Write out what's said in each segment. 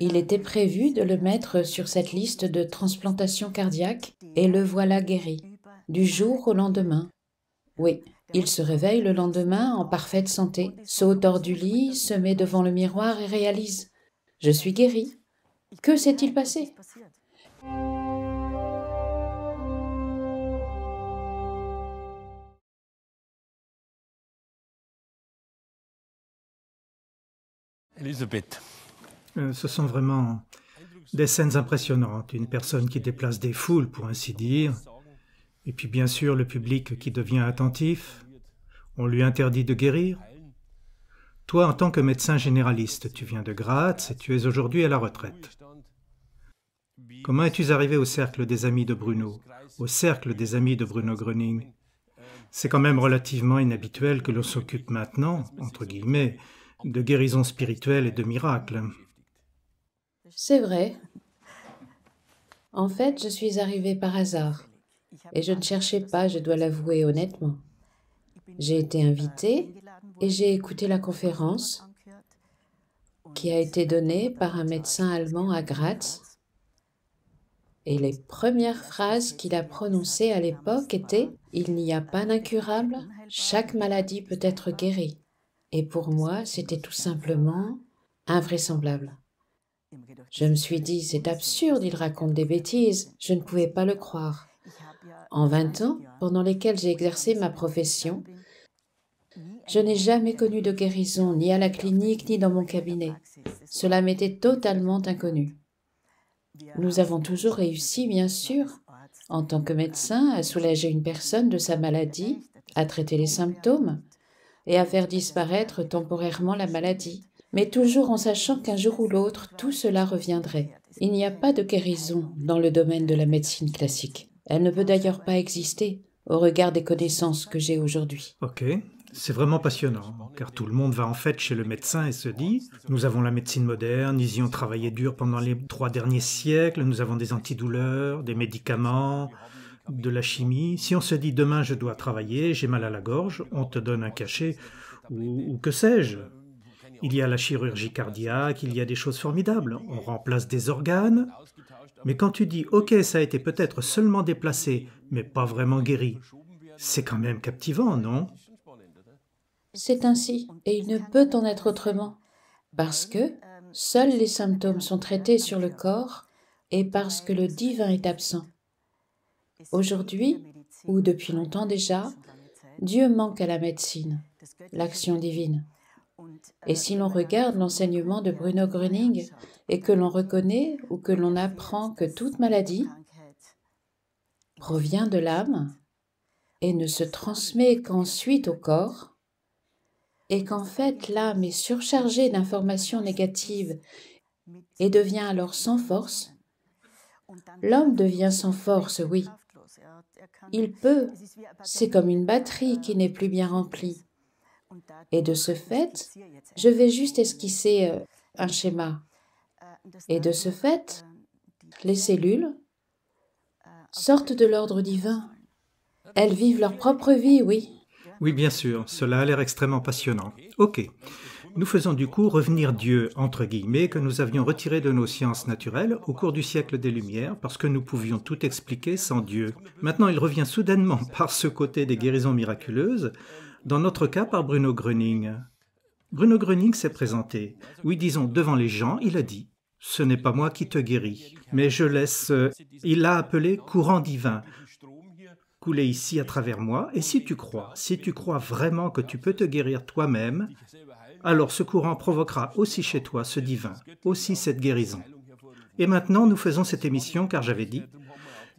Il était prévu de le mettre sur cette liste de transplantation cardiaque et le voilà guéri, du jour au lendemain. Oui, il se réveille le lendemain en parfaite santé, saute hors du lit, se met devant le miroir et réalise ⁇ Je suis guéri ⁇ Que s'est-il passé Elisabeth. Euh, ce sont vraiment des scènes impressionnantes. Une personne qui déplace des foules, pour ainsi dire, et puis bien sûr le public qui devient attentif. On lui interdit de guérir. Toi, en tant que médecin généraliste, tu viens de Graz et tu es aujourd'hui à la retraite. Comment es-tu arrivé au cercle des amis de Bruno, au cercle des amis de Bruno Gröning C'est quand même relativement inhabituel que l'on s'occupe maintenant, entre guillemets, de guérison spirituelle et de miracles. C'est vrai. En fait, je suis arrivée par hasard. Et je ne cherchais pas, je dois l'avouer honnêtement. J'ai été invitée et j'ai écouté la conférence qui a été donnée par un médecin allemand à Graz. Et les premières phrases qu'il a prononcées à l'époque étaient ⁇ Il n'y a pas d'incurable, chaque maladie peut être guérie ⁇ Et pour moi, c'était tout simplement invraisemblable. Je me suis dit, c'est absurde, il raconte des bêtises. Je ne pouvais pas le croire. En 20 ans, pendant lesquels j'ai exercé ma profession, je n'ai jamais connu de guérison, ni à la clinique, ni dans mon cabinet. Cela m'était totalement inconnu. Nous avons toujours réussi, bien sûr, en tant que médecin, à soulager une personne de sa maladie, à traiter les symptômes et à faire disparaître temporairement la maladie mais toujours en sachant qu'un jour ou l'autre, tout cela reviendrait. Il n'y a pas de guérison dans le domaine de la médecine classique. Elle ne peut d'ailleurs pas exister au regard des connaissances que j'ai aujourd'hui. Ok, c'est vraiment passionnant, car tout le monde va en fait chez le médecin et se dit Nous avons la médecine moderne, ils y ont travaillé dur pendant les trois derniers siècles, nous avons des antidouleurs, des médicaments, de la chimie. Si on se dit Demain je dois travailler, j'ai mal à la gorge, on te donne un cachet, ou, ou que sais-je il y a la chirurgie cardiaque, il y a des choses formidables. On remplace des organes. Mais quand tu dis, OK, ça a été peut-être seulement déplacé, mais pas vraiment guéri, c'est quand même captivant, non C'est ainsi, et il ne peut en être autrement, parce que seuls les symptômes sont traités sur le corps et parce que le divin est absent. Aujourd'hui, ou depuis longtemps déjà, Dieu manque à la médecine, l'action divine. Et si l'on regarde l'enseignement de Bruno Gröning et que l'on reconnaît ou que l'on apprend que toute maladie provient de l'âme et ne se transmet qu'ensuite au corps, et qu'en fait l'âme est surchargée d'informations négatives et devient alors sans force, l'homme devient sans force, oui. Il peut, c'est comme une batterie qui n'est plus bien remplie. Et de ce fait, je vais juste esquisser euh, un schéma. Et de ce fait, les cellules sortent de l'ordre divin. Elles vivent leur propre vie, oui. Oui, bien sûr, cela a l'air extrêmement passionnant. Ok, nous faisons du coup revenir Dieu, entre guillemets, que nous avions retiré de nos sciences naturelles au cours du siècle des Lumières, parce que nous pouvions tout expliquer sans Dieu. Maintenant, il revient soudainement par ce côté des guérisons miraculeuses, dans notre cas par Bruno Gröning. Bruno Gröning s'est présenté. Oui, disons, devant les gens, il a dit ce n'est pas moi qui te guéris, mais je laisse, euh, il l'a appelé courant divin, couler ici à travers moi, et si tu crois, si tu crois vraiment que tu peux te guérir toi-même, alors ce courant provoquera aussi chez toi ce divin, aussi cette guérison. Et maintenant, nous faisons cette émission car j'avais dit,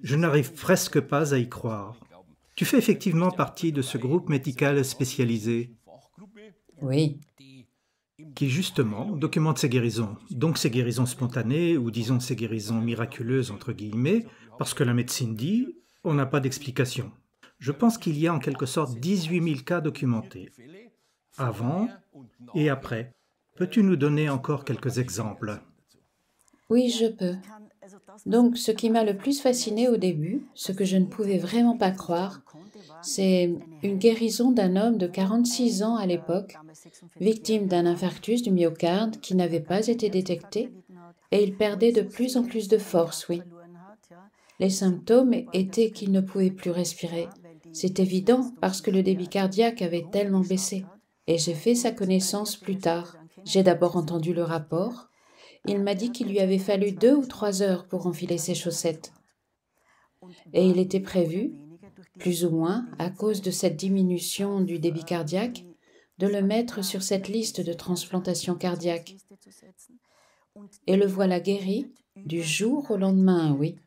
je n'arrive presque pas à y croire. Tu fais effectivement partie de ce groupe médical spécialisé. Oui. Qui justement documente ces guérisons. Donc ces guérisons spontanées, ou disons ces guérisons miraculeuses, entre guillemets, parce que la médecine dit, on n'a pas d'explication. Je pense qu'il y a en quelque sorte 18 000 cas documentés avant et après. Peux-tu nous donner encore quelques exemples Oui, je peux. Donc, ce qui m'a le plus fasciné au début, ce que je ne pouvais vraiment pas croire, c'est une guérison d'un homme de 46 ans à l'époque, victime d'un infarctus du myocarde qui n'avait pas été détecté, et il perdait de plus en plus de force, oui. Les symptômes étaient qu'il ne pouvait plus respirer. C'est évident parce que le débit cardiaque avait tellement baissé et j'ai fait sa connaissance plus tard. J'ai d'abord entendu le rapport. Il m'a dit qu'il lui avait fallu deux ou trois heures pour enfiler ses chaussettes. Et il était prévu, plus ou moins, à cause de cette diminution du débit cardiaque, de le mettre sur cette liste de transplantation cardiaque. Et le voilà guéri du jour au lendemain, oui.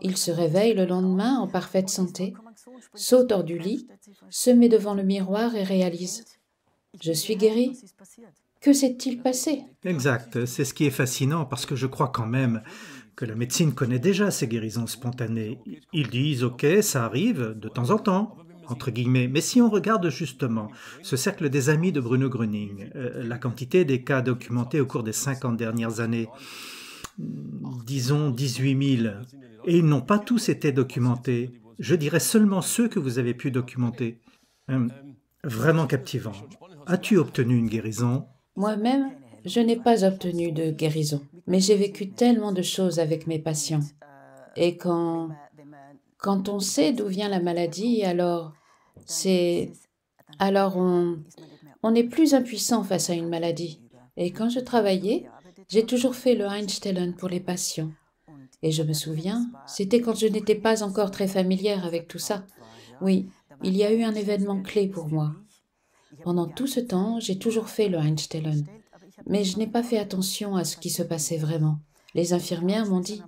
Il se réveille le lendemain en parfaite santé, saute hors du lit, se met devant le miroir et réalise ⁇ Je suis guéri ⁇ Que s'est-il passé Exact, c'est ce qui est fascinant parce que je crois quand même que la médecine connaît déjà ces guérisons spontanées. Ils disent ⁇ Ok, ça arrive de temps en temps ⁇ entre guillemets. Mais si on regarde justement ce cercle des amis de Bruno Gröning, euh, la quantité des cas documentés au cours des 50 dernières années, disons 18 000 et ils n'ont pas tous été documentés. Je dirais seulement ceux que vous avez pu documenter. Hum, vraiment captivant. As-tu obtenu une guérison Moi-même, je n'ai pas obtenu de guérison, mais j'ai vécu tellement de choses avec mes patients. Et quand, quand on sait d'où vient la maladie, alors c'est alors on on est plus impuissant face à une maladie. Et quand je travaillais, j'ai toujours fait le Einstein pour les patients. Et je me souviens, c'était quand je n'étais pas encore très familière avec tout ça. Oui, il y a eu un événement clé pour moi. Pendant tout ce temps, j'ai toujours fait le Einstellen, mais je n'ai pas fait attention à ce qui se passait vraiment. Les infirmières m'ont dit,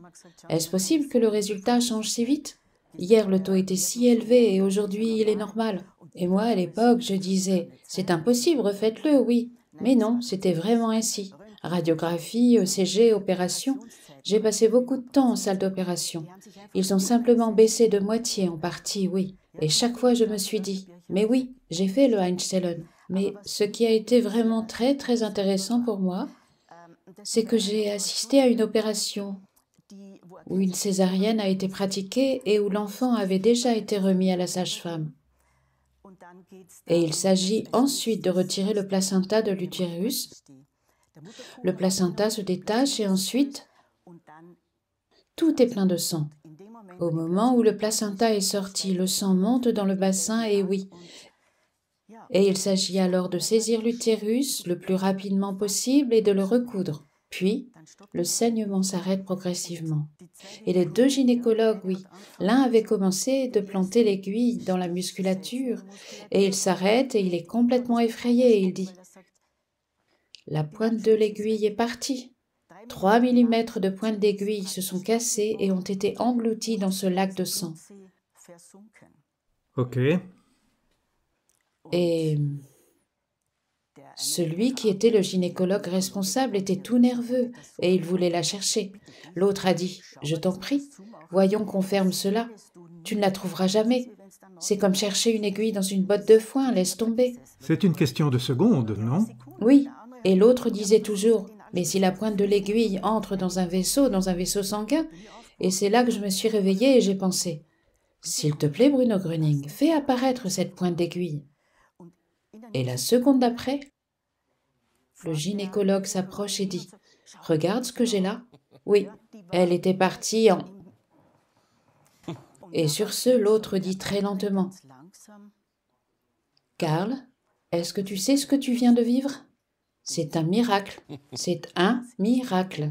est-ce possible que le résultat change si vite Hier, le taux était si élevé et aujourd'hui, il est normal. Et moi, à l'époque, je disais, c'est impossible, refaites-le, oui. Mais non, c'était vraiment ainsi radiographie, ECG, euh, opération. J'ai passé beaucoup de temps en salle d'opération. Ils ont simplement baissé de moitié en partie, oui. Et chaque fois, je me suis dit, mais oui, j'ai fait le Einstein. Mais ce qui a été vraiment très, très intéressant pour moi, c'est que j'ai assisté à une opération où une césarienne a été pratiquée et où l'enfant avait déjà été remis à la sage-femme. Et il s'agit ensuite de retirer le placenta de l'utérus le placenta se détache et ensuite, tout est plein de sang. Au moment où le placenta est sorti, le sang monte dans le bassin et oui. Et il s'agit alors de saisir l'utérus le plus rapidement possible et de le recoudre. Puis, le saignement s'arrête progressivement. Et les deux gynécologues, oui, l'un avait commencé de planter l'aiguille dans la musculature, et il s'arrête et il est complètement effrayé, et il dit la pointe de l'aiguille est partie. 3 mm de pointe d'aiguille se sont cassés et ont été engloutis dans ce lac de sang. Ok. Et celui qui était le gynécologue responsable était tout nerveux et il voulait la chercher. L'autre a dit, je t'en prie, voyons qu'on ferme cela. Tu ne la trouveras jamais. C'est comme chercher une aiguille dans une botte de foin, laisse tomber. C'est une question de seconde, non Oui, et l'autre disait toujours, mais si la pointe de l'aiguille entre dans un vaisseau, dans un vaisseau sanguin, et c'est là que je me suis réveillée et j'ai pensé, s'il te plaît Bruno Gröning, fais apparaître cette pointe d'aiguille. Et la seconde d'après, le gynécologue s'approche et dit, regarde ce que j'ai là. Oui, elle était partie en... Et sur ce, l'autre dit très lentement, Karl, est-ce que tu sais ce que tu viens de vivre c'est un miracle. C'est un miracle.